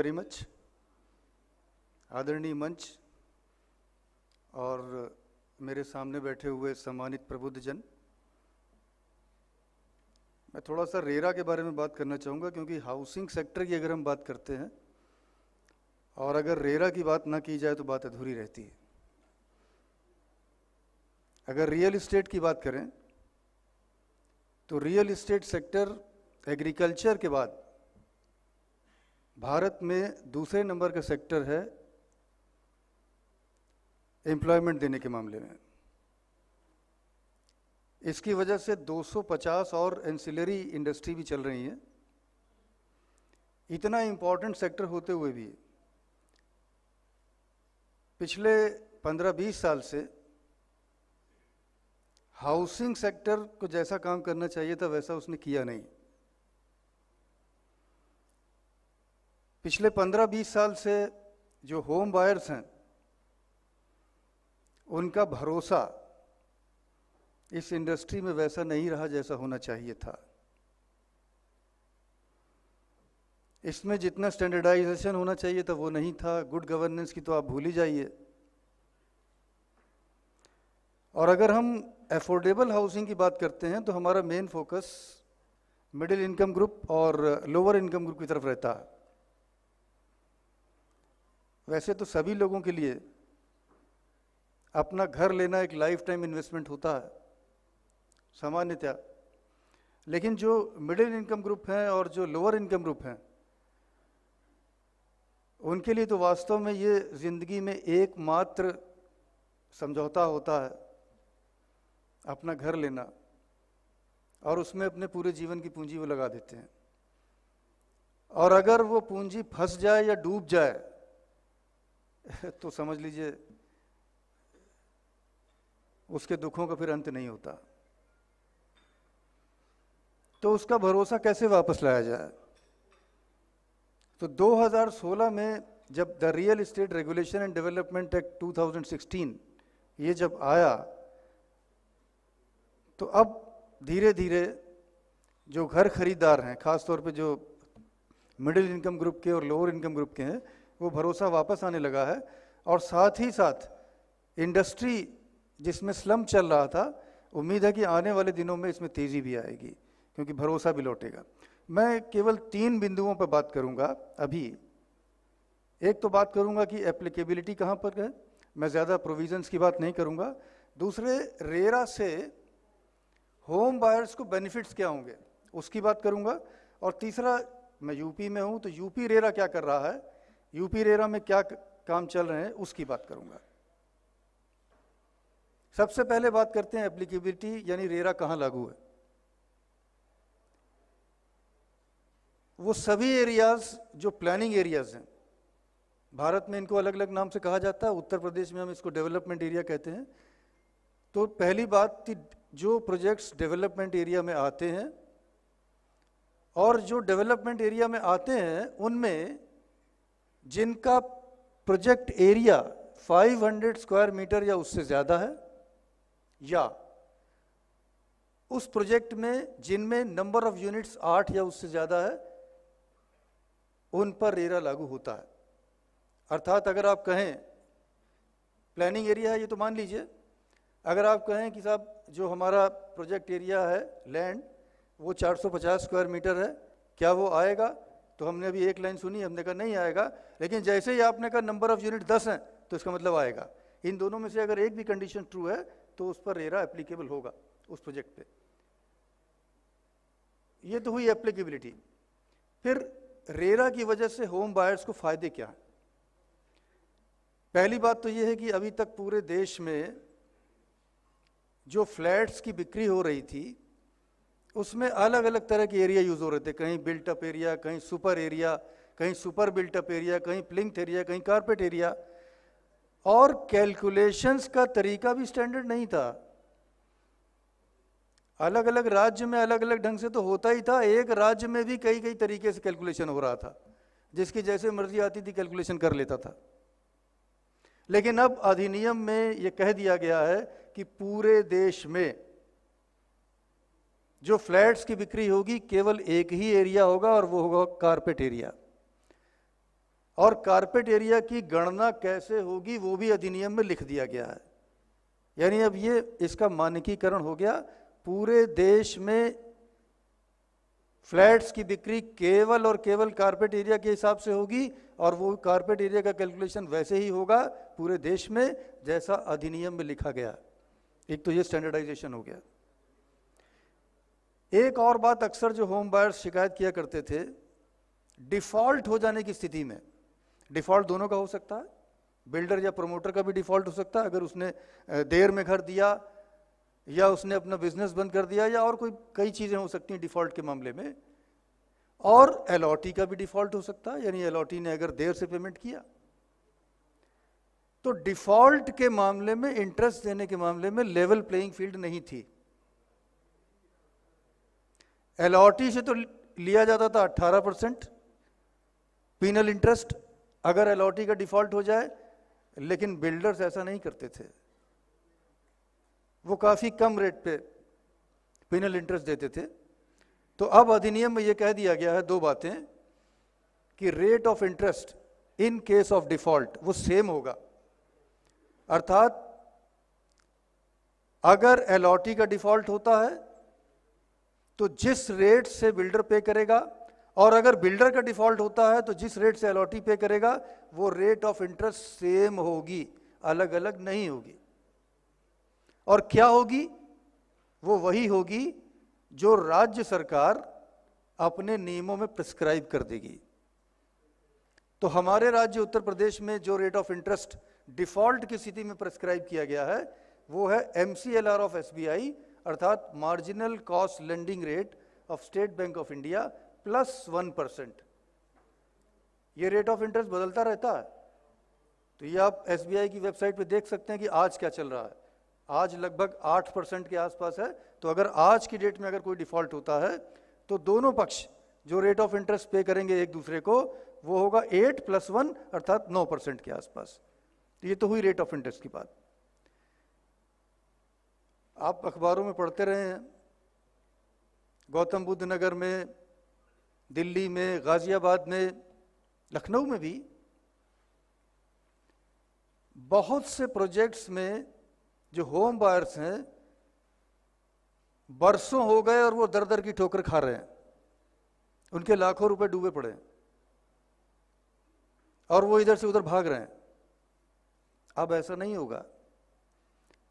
very much आदरणीय मंच और मेरे सामने बैठे हुए सम्मानित प्रबुद्ध जन मैं थोड़ा सा रेरा के बारे में बात करना चाहूँगा क्योंकि हाउसिंग सेक्टर की अगर हम बात करते हैं और अगर रेरा की बात ना की जाए तो बात अधूरी रहती है अगर रियल इस्टेट की बात करें तो रियल इस्टेट सेक्टर एग्रीकल्चर के बाद भारत में दूसरे नंबर का सेक्टर है एम्प्लॉयमेंट देने के मामले में इसकी वजह से 250 और एंसिलरी इंडस्ट्री भी चल रही है इतना इम्पोर्टेंट सेक्टर होते हुए भी पिछले 15-20 साल से हाउसिंग सेक्टर को जैसा काम करना चाहिए था वैसा उसने किया नहीं पिछले 15-20 साल से जो होम बायर्स हैं उनका भरोसा इस इंडस्ट्री में वैसा नहीं रहा जैसा होना चाहिए था इसमें जितना स्टैंडर्डाइजेशन होना चाहिए था वो नहीं था गुड गवर्नेंस की तो आप भूल ही जाइए और अगर हम एफोर्डेबल हाउसिंग की बात करते हैं तो हमारा main focus middle income group और लोअर इनकम ग्रुप की तरफ रहता है वैसे तो सभी लोगों के लिए अपना घर लेना एक लाइफ टाइम इन्वेस्टमेंट होता है सामान्यतया लेकिन जो मिडिल इनकम ग्रुप हैं और जो लोअर इनकम ग्रुप हैं उनके लिए तो वास्तव में ये ज़िंदगी में एकमात्र समझौता होता है अपना घर लेना और उसमें अपने पूरे जीवन की पूंजी वो लगा देते हैं और अगर वो पूंजी फंस जाए या डूब जाए तो समझ लीजिए उसके दुखों का फिर अंत नहीं होता तो उसका भरोसा कैसे वापस लाया जाए तो 2016 में जब the real estate regulation and development act 2016 ये जब आया तो अब धीरे धीरे जो घर खरीदार हैं खासतौर पे जो मिडिल इनकम ग्रुप के और लोअर इनकम ग्रुप के हैं वो भरोसा वापस आने लगा है और साथ ही साथ इंडस्ट्री जिसमें स्लम चल रहा था उम्मीद है कि आने वाले दिनों में इसमें तेज़ी भी आएगी क्योंकि भरोसा भी लौटेगा मैं केवल तीन बिंदुओं पर बात करूंगा अभी एक तो बात करूंगा कि एप्लीकेबिलिटी कहाँ पर है मैं ज़्यादा प्रोविजंस की बात नहीं करूंगा दूसरे रेरा से होम बायर्स को बेनिफिट्स क्या होंगे उसकी बात करूंगा और तीसरा मैं यूपी में हूं तो यूपी रेरा क्या कर रहा है यूपी रेरा में क्या काम चल रहे हैं उसकी बात करूंगा सबसे पहले बात करते हैं एप्लीकेबिलिटी यानी रेरा कहाँ लागू है वो सभी एरियाज जो प्लानिंग एरियाज हैं भारत में इनको अलग अलग नाम से कहा जाता है उत्तर प्रदेश में हम इसको डेवलपमेंट एरिया कहते हैं तो पहली बात थी जो प्रोजेक्ट्स डेवलपमेंट एरिया में आते हैं और जो डेवलपमेंट एरिया में आते हैं उनमें जिनका प्रोजेक्ट एरिया 500 स्क्वायर मीटर या उससे ज़्यादा है या उस प्रोजेक्ट में जिनमें नंबर ऑफ यूनिट्स आठ या उससे ज़्यादा है उन पर रेरा लागू होता है अर्थात अगर आप कहें प्लानिंग एरिया है ये तो मान लीजिए अगर आप कहें कि साहब जो हमारा प्रोजेक्ट एरिया है लैंड वो 450 स्क्वायर मीटर है क्या वो आएगा तो हमने अभी एक लाइन सुनी हमने कहा नहीं आएगा लेकिन जैसे ही आपने कहा नंबर ऑफ यूनिट दस हैं तो इसका मतलब आएगा इन दोनों में से अगर एक भी कंडीशन ट्रू है तो उस पर रेरा एप्लीकेबल होगा उस प्रोजेक्ट पे ये तो हुई एप्लीकेबिलिटी फिर रेरा की वजह से होम बायर्स को फायदे क्या हैं पहली बात तो ये है कि अभी तक पूरे देश में जो फ्लैट्स की बिक्री हो रही थी उसमें अलग अलग तरह के एरिया यूज़ हो रहे थे कहीं बिल्टअप एरिया कहीं सुपर एरिया कहीं सुपर बिल्टअप एरिया कहीं प्लिंथ एरिया कहीं कारपेट एरिया और कैलकुलेशंस का तरीका भी स्टैंडर्ड नहीं था अलग अलग राज्य में अलग अलग ढंग से तो होता ही था एक राज्य में भी कई कई तरीके से कैलकुलेशन हो रहा था जिसकी जैसे मर्जी आती थी कैलकुलेशन कर लेता था लेकिन अब अधिनियम में ये कह दिया गया है कि पूरे देश में जो फ्लैट्स की बिक्री होगी केवल एक ही एरिया होगा और वो होगा कारपेट एरिया और कारपेट एरिया की गणना कैसे होगी वो भी अधिनियम में लिख दिया गया है यानी अब ये इसका मानकीकरण हो गया पूरे देश में फ्लैट्स की बिक्री केवल और केवल कारपेट एरिया के हिसाब से होगी और वो कारपेट एरिया का कैलकुलेशन वैसे ही होगा पूरे देश में जैसा अधिनियम में लिखा गया एक तो ये स्टैंडर्डाइजेशन हो गया एक और बात अक्सर जो होम बायर शिकायत किया करते थे डिफॉल्ट हो जाने की स्थिति में डिफॉल्ट दोनों का हो सकता है बिल्डर या प्रमोटर का भी डिफॉल्ट हो सकता है अगर उसने देर में घर दिया या उसने अपना बिजनेस बंद कर दिया या और कोई कई चीज़ें हो सकती हैं डिफॉल्ट के मामले में और एलॉटी का भी डिफॉल्ट हो सकता है यानी एलॉटी ने अगर देर से पेमेंट किया तो डिफॉल्ट के मामले में इंटरेस्ट देने के मामले में लेवल प्लेइंग फील्ड नहीं थी एलॉटी से तो लिया जाता था 18 परसेंट पीनल इंटरेस्ट अगर एलॉटी का डिफॉल्ट हो जाए लेकिन बिल्डर्स ऐसा नहीं करते थे वो काफ़ी कम रेट पे पीनल इंटरेस्ट देते थे तो अब अधिनियम में ये कह दिया गया है दो बातें कि rate of interest in case of default वो सेम होगा अर्थात अगर एलॉटी का डिफॉल्ट होता है तो जिस रेट से बिल्डर पे करेगा और अगर बिल्डर का डिफॉल्ट होता है तो जिस रेट से अलॉटी पे करेगा वो रेट ऑफ इंटरेस्ट सेम होगी अलग अलग नहीं होगी और क्या होगी वो वही होगी जो राज्य सरकार अपने नियमों में प्रिस्क्राइब कर देगी तो हमारे राज्य उत्तर प्रदेश में जो रेट ऑफ इंटरेस्ट डिफॉल्ट की स्थिति में प्रिस्क्राइब किया गया है वो है M L R of S B I अर्थात marginal cost lending rate of State Bank of India plus one percent ये रेट ऑफ इंटरेस्ट बदलता रहता है तो ये आप एसबीआई की वेबसाइट पे देख सकते हैं कि आज क्या चल रहा है आज लगभग आठ परसेंट के आसपास है तो अगर आज की डेट में अगर कोई डिफॉल्ट होता है तो दोनों पक्ष जो रेट ऑफ इंटरेस्ट पे करेंगे एक दूसरे को वो होगा एट प्लस वन अर्थात नौ परसेंट के आसपास तो ये तो हुई रेट ऑफ इंटरेस्ट की बात आप अखबारों में पढ़ते रहे हैं गौतम बुद्ध नगर में दिल्ली में गाज़ियाबाद में लखनऊ में भी बहुत से प्रोजेक्ट्स में जो होम बायर्स हैं बरसों हो गए और वो दर दर की ठोकर खा रहे हैं उनके लाखों रुपए डूबे पड़े हैं और वो इधर से उधर भाग रहे हैं अब ऐसा नहीं होगा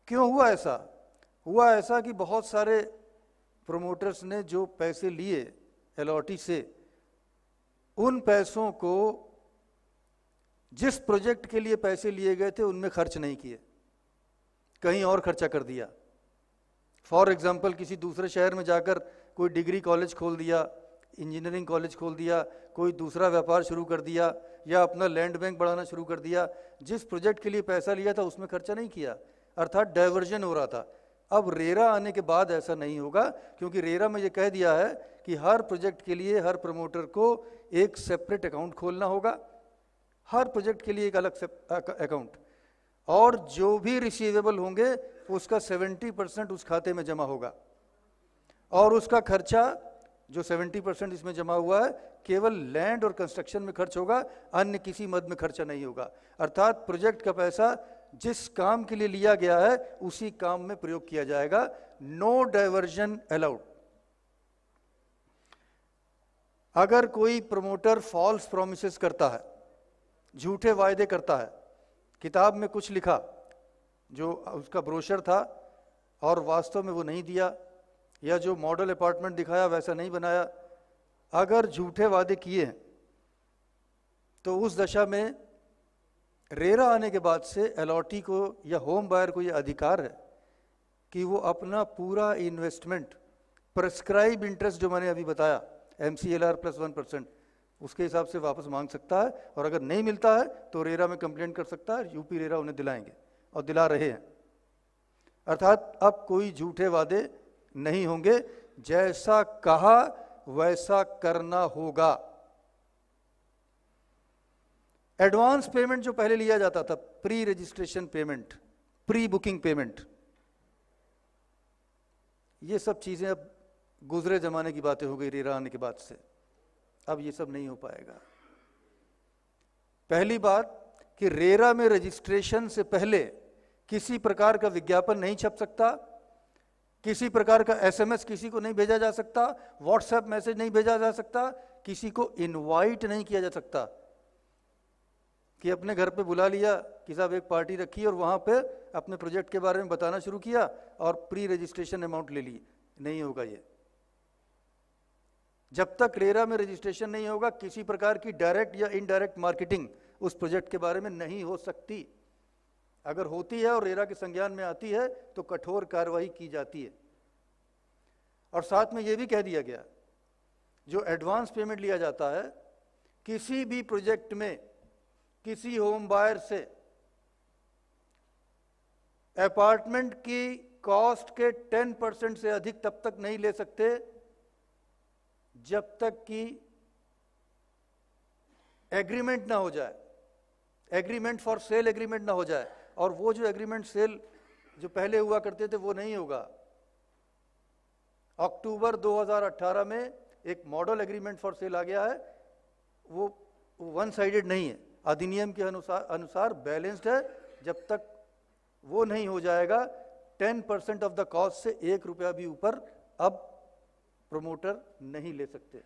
क्यों हुआ ऐसा हुआ ऐसा कि बहुत सारे प्रोमोटर्स ने जो पैसे लिए एलॉटी से उन पैसों को जिस प्रोजेक्ट के लिए पैसे लिए गए थे उनमें खर्च नहीं किए कहीं और खर्चा कर दिया फॉर एग्जाम्पल किसी दूसरे शहर में जाकर कोई डिग्री कॉलेज खोल दिया इंजीनियरिंग कॉलेज खोल दिया कोई दूसरा व्यापार शुरू कर दिया या अपना लैंड बैंक बढ़ाना शुरू कर दिया जिस प्रोजेक्ट के लिए पैसा लिया था उसमें खर्चा नहीं किया अर्थात डाइवर्जन हो रहा था अब रेरा आने के बाद ऐसा नहीं होगा क्योंकि रेरा में ये कह दिया है कि हर प्रोजेक्ट के लिए हर प्रमोटर को एक सेपरेट अकाउंट खोलना होगा हर प्रोजेक्ट के लिए एक अलग अकाउंट और जो भी रिसीवेबल होंगे उसका 70 परसेंट उस खाते में जमा होगा और उसका खर्चा जो 70 परसेंट इसमें जमा हुआ है केवल लैंड और कंस्ट्रक्शन में खर्च होगा अन्य किसी मद में खर्चा नहीं होगा अर्थात प्रोजेक्ट का पैसा जिस काम के लिए लिया गया है उसी काम में प्रयोग किया जाएगा नो डाइवर्जन अलाउड अगर कोई प्रमोटर फॉल्स प्रोमिस करता है झूठे वायदे करता है किताब में कुछ लिखा जो उसका ब्रोशर था और वास्तव में वो नहीं दिया या जो मॉडल अपार्टमेंट दिखाया वैसा नहीं बनाया अगर झूठे वादे किए हैं तो उस दशा में रेरा आने के बाद से एलॉटी को या होम बायर को यह अधिकार है कि वो अपना पूरा इन्वेस्टमेंट प्रस्क्राइब इंटरेस्ट जो मैंने अभी बताया M C L R plus one percent उसके हिसाब से वापस मांग सकता है और अगर नहीं मिलता है तो रेरा में कंप्लेंट कर सकता है यूपी रेरा उन्हें दिलाएंगे और दिला रहे हैं अर्थात अब कोई झूठे वादे नहीं होंगे जैसा कहा वैसा करना होगा एडवांस पेमेंट जो पहले लिया जाता था pre registration payment pre booking payment ये सब चीज़ें अब गुजरे ज़माने की बातें हो गई रेरा आने के बाद से अब ये सब नहीं हो पाएगा पहली बात कि रेरा में रजिस्ट्रेशन से पहले किसी प्रकार का विज्ञापन नहीं छप सकता किसी प्रकार का एसएमएस किसी को नहीं भेजा जा सकता व्हाट्सएप मैसेज नहीं भेजा जा सकता किसी को इनवाइट नहीं किया जा सकता कि अपने घर पे बुला लिया कि साहब एक पार्टी रखी और वहाँ पे अपने प्रोजेक्ट के बारे में बताना शुरू किया और प्री रजिस्ट्रेशन अमाउंट ले ली नहीं होगा ये जब तक रेरा में रजिस्ट्रेशन नहीं होगा किसी प्रकार की डायरेक्ट या इनडायरेक्ट मार्केटिंग उस प्रोजेक्ट के बारे में नहीं हो सकती अगर होती है और रेरा के संज्ञान में आती है तो कठोर कार्रवाई की जाती है और साथ में यह भी कह दिया गया जो एडवांस पेमेंट लिया जाता है किसी भी प्रोजेक्ट में किसी होम बायर से अपार्टमेंट की कॉस्ट के 10 परसेंट से अधिक तब तक नहीं ले सकते जब तक कि एग्रीमेंट ना हो जाए एग्रीमेंट फॉर सेल एग्रीमेंट ना हो जाए और वो जो एग्रीमेंट सेल जो पहले हुआ करते थे वो नहीं होगा अक्टूबर 2018 में एक मॉडल एग्रीमेंट फॉर सेल आ गया है वो वन साइडेड नहीं है अधिनियम के अनुसार अनुसार बैलेंस्ड है जब तक वो नहीं हो जाएगा ten percent of the cost से एक रुपया भी ऊपर अब प्रमोटर नहीं ले सकते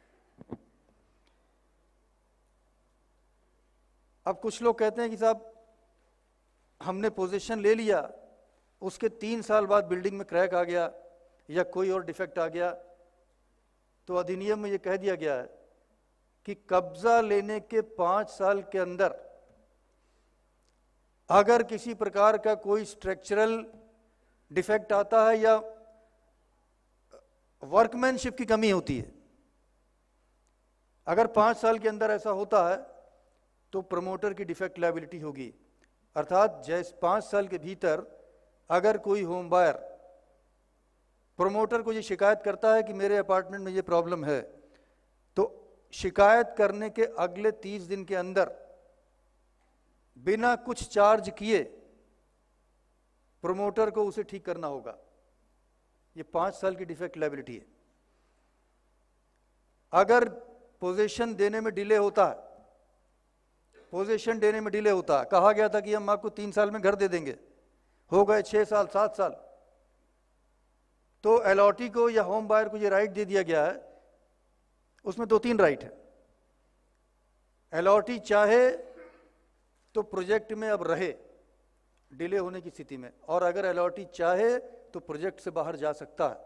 अब कुछ लोग कहते हैं कि साहब हमने पोजीशन ले लिया उसके तीन साल बाद बिल्डिंग में क्रैक आ गया या कोई और डिफेक्ट आ गया तो अधिनियम में ये कह दिया गया है कि कब्जा लेने के पांच साल के अंदर अगर किसी प्रकार का कोई स्ट्रक्चरल डिफेक्ट आता है या वर्कमैनशिप की कमी होती है अगर पांच साल के अंदर ऐसा होता है तो प्रमोटर की डिफेक्ट लाइबिलिटी होगी अर्थात जैसे पांच साल के भीतर अगर कोई होम बायर प्रमोटर को ये शिकायत करता है कि मेरे अपार्टमेंट में ये प्रॉब्लम है शिकायत करने के अगले तीस दिन के अंदर बिना कुछ चार्ज किए प्रमोटर को उसे ठीक करना होगा ये पांच साल की डिफेक्ट लाइबिलिटी है अगर पोजीशन देने में डिले होता है पोजीशन देने में डिले होता है कहा गया था कि हम आपको तीन साल में घर दे देंगे हो गए छह साल सात साल तो एलॉटी को या होम बायर को ये राइट दे दिया गया है उसमें दो तीन राइट है अलॉटी चाहे तो प्रोजेक्ट में अब रहे डिले होने की स्थिति में और अगर एलॉटी चाहे तो प्रोजेक्ट से बाहर जा सकता है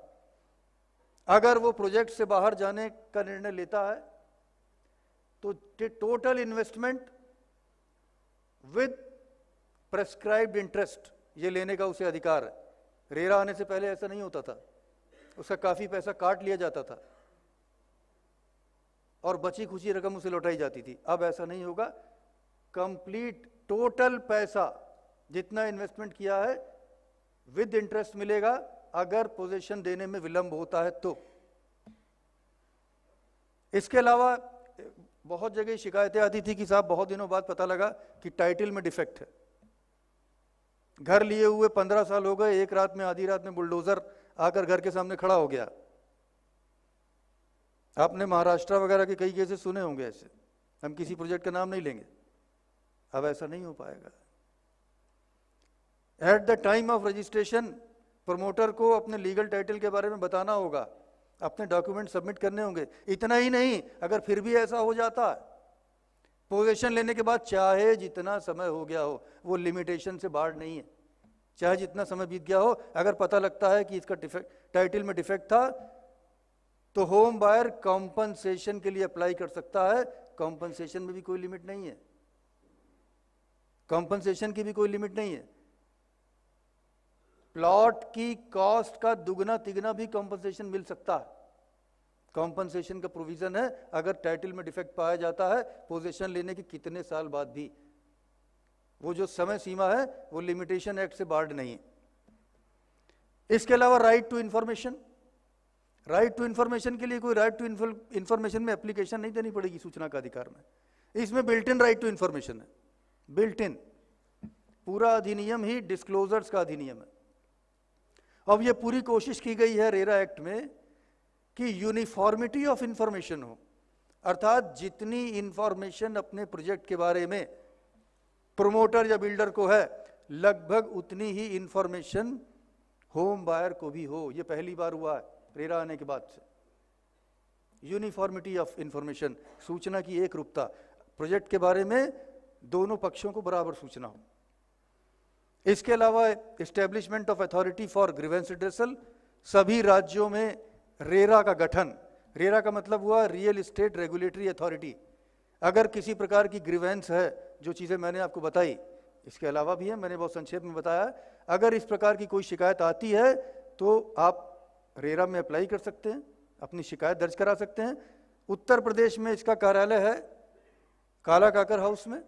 अगर वो प्रोजेक्ट से बाहर जाने का निर्णय लेता है तो total investment with prescribed interest ये लेने का उसे अधिकार है रेरा आने से पहले ऐसा नहीं होता था उसका काफ़ी पैसा काट लिया जाता था और बची खुची रकम उसे लौटाई जाती थी अब ऐसा नहीं होगा कंप्लीट टोटल पैसा जितना इन्वेस्टमेंट किया है विद इंटरेस्ट मिलेगा अगर पोजीशन देने में विलंब होता है तो इसके अलावा बहुत जगह शिकायतें आती थी कि साहब बहुत दिनों बाद पता लगा कि टाइटल में डिफेक्ट है घर लिए हुए पंद्रह साल हो गए एक रात में आधी रात में बुलडोजर आकर घर के सामने खड़ा हो गया आपने महाराष्ट्र वगैरह के कई केसेस सुने होंगे ऐसे हम किसी प्रोजेक्ट का नाम नहीं लेंगे अब ऐसा नहीं हो पाएगा at the time of registration promoter को अपने लीगल टाइटल के बारे में बताना होगा अपने डॉक्यूमेंट सबमिट करने होंगे इतना ही नहीं अगर फिर भी ऐसा हो जाता पोजेशन लेने के बाद चाहे जितना समय हो गया हो वो लिमिटेशन से बाहर नहीं है चाहे जितना समय बीत गया हो अगर पता लगता है कि इसका डिफेक्ट टाइटल में डिफेक्ट था तो होम बायर कॉम्पनसेशन के लिए अप्लाई कर सकता है कॉम्पनसेशन में भी कोई लिमिट नहीं है कॉम्पनसेशन की भी कोई लिमिट नहीं है प्लॉट की कॉस्ट का दुगना तिगना भी कॉम्पनसेशन मिल सकता है कॉम्पनसेशन का प्रोविजन है अगर टाइटल में डिफेक्ट पाया जाता है पोजीशन लेने के कितने साल बाद भी वो जो समय सीमा है वो लिमिटेशन एक्ट से बार्ड नहीं है इसके अलावा right to information right to information के लिए कोई राइट टू इन्फॉर्मेशन में एप्लीकेशन नहीं देनी पड़ेगी सूचना का अधिकार में इसमें built in right to information है बिल्ट इन पूरा अधिनियम ही डिस्क्लोजर्स का अधिनियम है अब ये पूरी कोशिश की गई है रेरा एक्ट में कि यूनिफॉर्मिटी ऑफ इंफॉर्मेशन हो अर्थात जितनी इंफॉर्मेशन अपने प्रोजेक्ट के बारे में प्रोमोटर या बिल्डर को है लगभग उतनी ही इंफॉर्मेशन होम बायर को भी हो ये पहली बार हुआ है रेरा आने के बाद से यूनिफॉर्मिटी ऑफ इंफॉर्मेशन सूचना की एक रूपता प्रोजेक्ट के बारे में दोनों पक्षों को बराबर सूचना हो इसके अलावा establishment of authority for grievance redressal सभी राज्यों में रेरा का गठन रेरा का मतलब हुआ रियल इस्टेट रेगुलेटरी अथॉरिटी अगर किसी प्रकार की ग्रीवेंस है जो चीज़ें मैंने आपको बताई इसके अलावा भी है मैंने बहुत संक्षेप में बताया अगर इस प्रकार की कोई शिकायत आती है तो आप रेरा में अप्लाई कर सकते हैं अपनी शिकायत दर्ज करा सकते हैं उत्तर प्रदेश में इसका कार्यालय है काला काकर हाउस में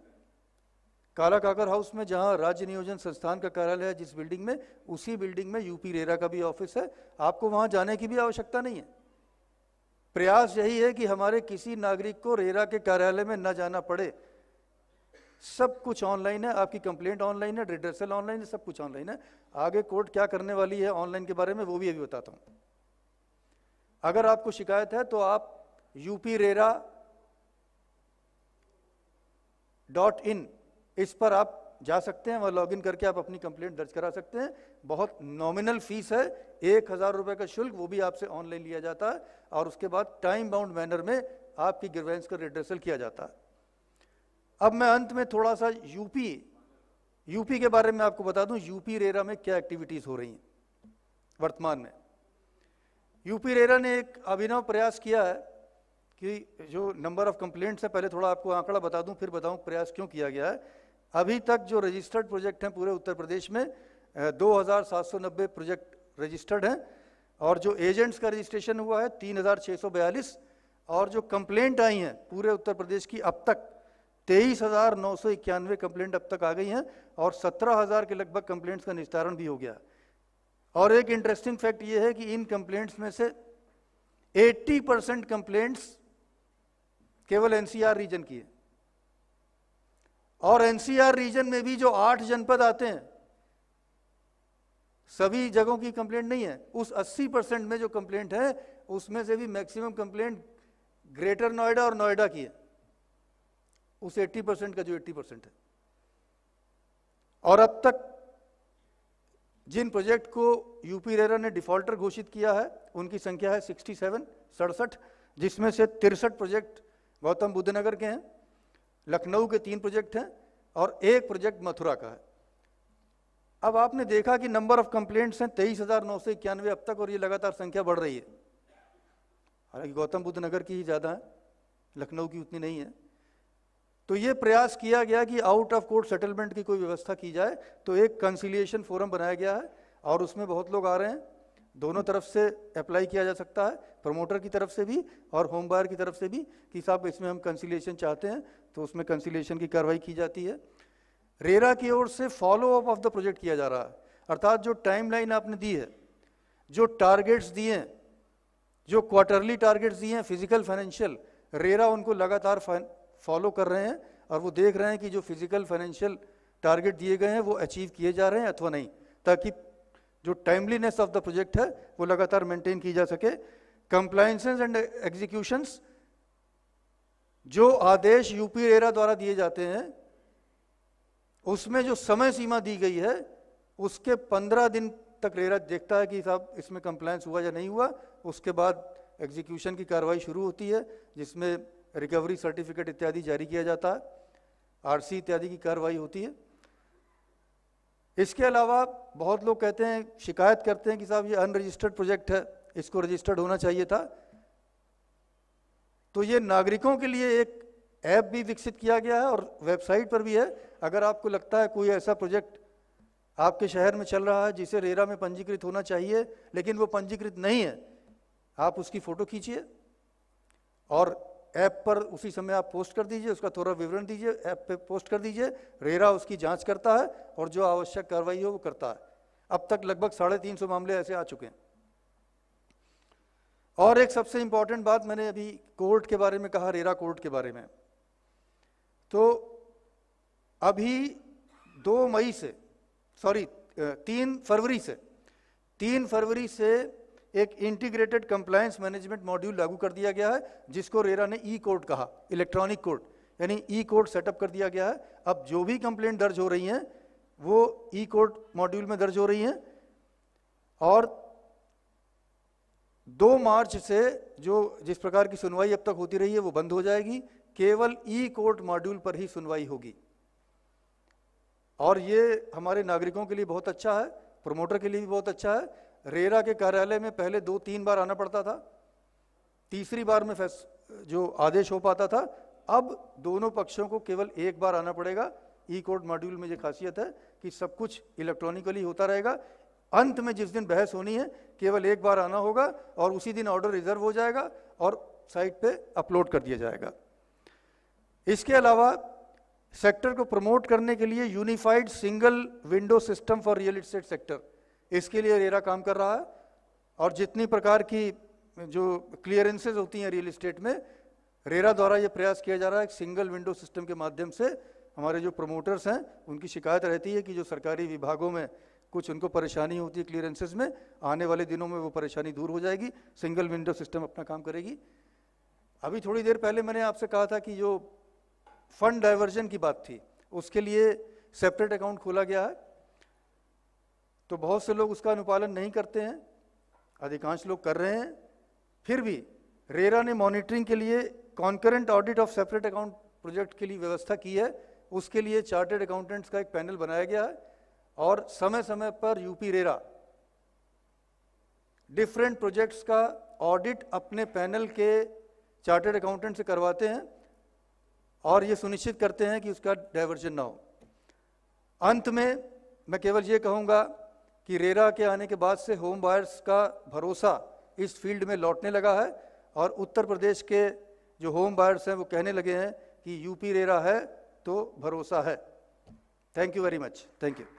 काला काकर हाउस में जहां राज्य नियोजन संस्थान का कार्यालय है जिस बिल्डिंग में उसी बिल्डिंग में यूपी रेरा का भी ऑफिस है आपको वहां जाने की भी आवश्यकता नहीं है प्रयास यही है कि हमारे किसी नागरिक को रेरा के कार्यालय में न जाना पड़े सब कुछ ऑनलाइन है आपकी कंप्लेंट ऑनलाइन है रिडर्सल ऑनलाइन है सब कुछ ऑनलाइन है आगे कोर्ट क्या करने वाली है ऑनलाइन के बारे में वो भी अभी बताता हूँ अगर आपको शिकायत है तो आप यूपी रेरा डॉट इन इस पर आप जा सकते हैं वहाँ लॉगिन करके आप अपनी कंप्लेंट दर्ज करा सकते हैं बहुत नॉमिनल फीस है एक हज़ार रुपये का शुल्क वो भी आपसे ऑनलाइन लिया जाता है और उसके बाद टाइम बाउंड मैनर में आपकी ग्रीवेंस का रिड्रेसल किया जाता है अब मैं अंत में थोड़ा सा यूपी यूपी के बारे में आपको बता दूं यूपी रेरा में क्या एक्टिविटीज़ हो रही हैं वर्तमान में यूपी रेरा ने एक अभिनव प्रयास किया है कि जो नंबर ऑफ कंप्लेंट है पहले थोड़ा आपको आंकड़ा बता दूं फिर बताऊं प्रयास क्यों किया गया है अभी तक जो रजिस्टर्ड प्रोजेक्ट हैं पूरे उत्तर प्रदेश में दो प्रोजेक्ट रजिस्टर्ड हैं और जो एजेंट्स का रजिस्ट्रेशन हुआ है तीन और जो कंप्लेंट आई हैं पूरे उत्तर प्रदेश की अब तक तेईस हज़ार नौ सौ इक्यानवे कंप्लेंट अब तक आ गई हैं और सत्रह हज़ार के लगभग कंप्लेंट्स का निस्तारण भी हो गया और एक इंटरेस्टिंग फैक्ट ये है कि इन कंप्लेंट्स में से 80 परसेंट कंप्लेंट्स केवल एनसीआर रीजन की है और एनसीआर रीजन में भी जो आठ जनपद आते हैं सभी जगहों की कंप्लेंट नहीं है उस 80 परसेंट में जो कंप्लेंट है उसमें से भी मैक्सिमम कंप्लेंट ग्रेटर नोएडा और नोएडा की है उस 80 परसेंट का जो 80 परसेंट है और अब तक जिन प्रोजेक्ट को यूपी रेरा ने डिफॉल्टर घोषित किया है उनकी संख्या है 67 सेवन सड़सठ जिसमें से तिरसठ प्रोजेक्ट गौतम बुद्ध नगर के हैं लखनऊ के तीन प्रोजेक्ट हैं और एक प्रोजेक्ट मथुरा का है अब आपने देखा कि नंबर ऑफ कंप्लेंट्स हैं तेईस हज़ार नौ सौ इक्यानवे अब तक और ये लगातार संख्या बढ़ रही है हालांकि गौतम बुद्ध नगर की ही ज़्यादा है लखनऊ की उतनी नहीं है तो ये प्रयास किया गया कि आउट ऑफ कोर्ट सेटलमेंट की कोई व्यवस्था की जाए तो एक कंसिलिएशन फोरम बनाया गया है और उसमें बहुत लोग आ रहे हैं दोनों तरफ से अप्लाई किया जा सकता है प्रमोटर की तरफ से भी और होम बायर की तरफ से भी कि साहब इसमें हम कंसिलिएशन चाहते हैं तो उसमें कंसिलिएशन की कार्रवाई की जाती है रेरा की ओर से follow up of the project किया जा रहा है अर्थात जो टाइमलाइन आपने दी है जो टारगेट्स दिए हैं जो क्वार्टरली टारगेट्स दिए हैं फिजिकल फाइनेंशियल रेरा उनको लगातार फॉलो कर रहे हैं और वो देख रहे हैं कि जो फिजिकल फाइनेंशियल टारगेट दिए गए हैं वो अचीव किए जा रहे हैं अथवा नहीं ताकि जो टाइमलीनेस ऑफ द प्रोजेक्ट है वो लगातार मेंटेन की जा सके कंप्लाइंसेस एंड एग्जीक्यूशंस जो आदेश यूपी रेरा द्वारा दिए जाते हैं उसमें जो समय सीमा दी गई है उसके पंद्रह दिन तक रेरा देखता है कि साहब इसमें कंप्लायंस हुआ या नहीं हुआ उसके बाद एग्जीक्यूशन की कार्रवाई शुरू होती है जिसमें रिकवरी सर्टिफिकेट इत्यादि जारी किया जाता है आरसी इत्यादि की कार्रवाई होती है इसके अलावा बहुत लोग कहते हैं शिकायत करते हैं कि साहब ये अनरजिस्टर्ड प्रोजेक्ट है इसको रजिस्टर्ड होना चाहिए था तो ये नागरिकों के लिए एक ऐप भी विकसित किया गया है और वेबसाइट पर भी है अगर आपको लगता है कोई ऐसा प्रोजेक्ट आपके शहर में चल रहा है जिसे रेरा में पंजीकृत होना चाहिए लेकिन वो पंजीकृत नहीं है आप उसकी फ़ोटो खींचिए और ऐप पर उसी समय आप पोस्ट कर दीजिए उसका थोड़ा विवरण दीजिए ऐप पे पोस्ट कर दीजिए रेरा उसकी जांच करता है और जो आवश्यक कार्रवाई हो वो करता है अब तक लगभग साढ़े तीन सौ मामले ऐसे आ चुके हैं और एक सबसे इंपॉर्टेंट बात मैंने अभी कोर्ट के बारे में कहा रेरा कोर्ट के बारे में तो अभी दो मई से सॉरी तीन फरवरी से तीन फरवरी से एक इंटीग्रेटेड कंप्लायंस मैनेजमेंट मॉड्यूल लागू कर दिया गया है जिसको रेरा ने ई कोर्ट कहा इलेक्ट्रॉनिक कोर्ट यानी ई कोर्ट सेटअप कर दिया गया है अब जो भी कंप्लेंट दर्ज हो रही हैं वो ई कोर्ट मॉड्यूल में दर्ज हो रही हैं और दो मार्च से जो जिस प्रकार की सुनवाई अब तक होती रही है वो बंद हो जाएगी केवल ई कोर्ट मॉड्यूल पर ही सुनवाई होगी और ये हमारे नागरिकों के लिए बहुत अच्छा है प्रोमोटर के लिए भी बहुत अच्छा है रेरा के कार्यालय में पहले दो तीन बार आना पड़ता था तीसरी बार में जो आदेश हो पाता था अब दोनों पक्षों को केवल एक बार आना पड़ेगा ई कोर्ट मॉड्यूल में ये खासियत है कि सब कुछ इलेक्ट्रॉनिकली होता रहेगा अंत में जिस दिन बहस होनी है केवल एक बार आना होगा और उसी दिन ऑर्डर रिजर्व हो जाएगा और साइट पे अपलोड कर दिया जाएगा इसके अलावा सेक्टर को प्रमोट करने के लिए unified single window system for real estate sector इसके लिए रेरा काम कर रहा है और जितनी प्रकार की जो क्लियरेंसेज होती हैं रियल इस्टेट में रेरा द्वारा ये प्रयास किया जा रहा है एक सिंगल विंडो सिस्टम के माध्यम से हमारे जो प्रमोटर्स हैं उनकी शिकायत रहती है कि जो सरकारी विभागों में कुछ उनको परेशानी होती है क्लियरेंसेज में आने वाले दिनों में वो परेशानी दूर हो जाएगी सिंगल विंडो सिस्टम अपना काम करेगी अभी थोड़ी देर पहले मैंने आपसे कहा था कि जो फंड डाइवर्जन की बात थी उसके लिए सेपरेट अकाउंट खोला गया है तो बहुत से लोग उसका अनुपालन नहीं करते हैं अधिकांश लोग कर रहे हैं फिर भी रेरा ने मॉनिटरिंग के लिए concurrent audit of separate account project के लिए व्यवस्था की है उसके लिए चार्टेड अकाउंटेंट्स का एक पैनल बनाया गया है और समय समय पर यूपी रेरा डिफरेंट प्रोजेक्ट्स का ऑडिट अपने पैनल के चार्टेड अकाउंटेंट से करवाते हैं और ये सुनिश्चित करते हैं कि उसका डाइवर्जन ना हो अंत में मैं केवल ये कहूँगा कि रेरा के आने के बाद से होम बायर्स का भरोसा इस फील्ड में लौटने लगा है और उत्तर प्रदेश के जो होम बायर्स हैं वो कहने लगे हैं कि यूपी रेरा है तो भरोसा है thank you very much thank you